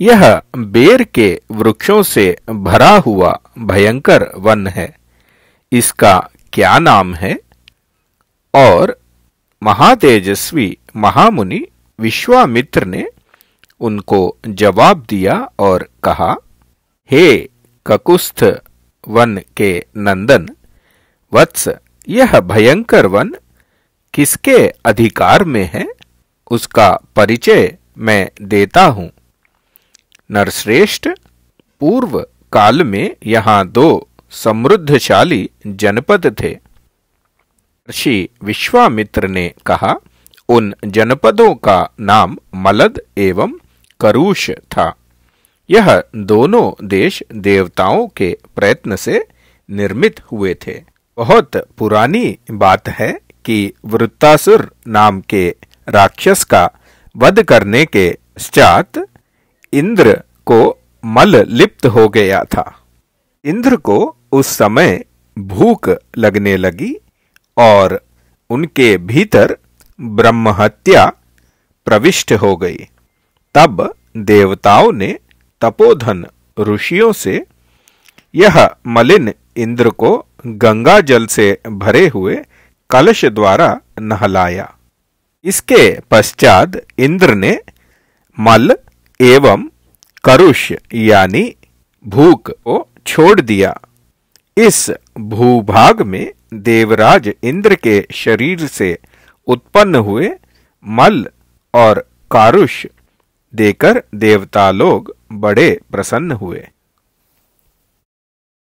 यह बेर के वृक्षों से भरा हुआ भयंकर वन है इसका क्या नाम है और महातेजस्वी महामुनि विश्वामित्र ने उनको जवाब दिया और कहा हे ककुस्थ वन के नंदन वत्स यह भयंकर वन किसके अधिकार में है उसका परिचय मैं देता हूं नरश्रेष्ठ पूर्व काल में यहाँ दो समृद्धशाली जनपद थे ऋषि विश्वामित्र ने कहा उन जनपदों का नाम मलद एवं करुष था यह दोनों देश देवताओं के प्रयत्न से निर्मित हुए थे बहुत पुरानी बात है कि वृत्तासुर नाम के राक्षस का वध करने के पश्चात इंद्र को मल लिप्त हो गया था इंद्र को उस समय भूख लगने लगी और उनके भीतर ब्रह्महत्या प्रविष्ट हो गई तब देवताओं ने तपोधन ऋषियों से यह मलिन इंद्र को गंगा जल से भरे हुए कलश द्वारा नहलाया इसके पश्चात इंद्र ने मल एवं करुष यानी भूख को छोड़ दिया इस भूभाग में देवराज इंद्र के शरीर से उत्पन्न हुए मल और कारुष्य देकर देवता लोग बड़े प्रसन्न हुए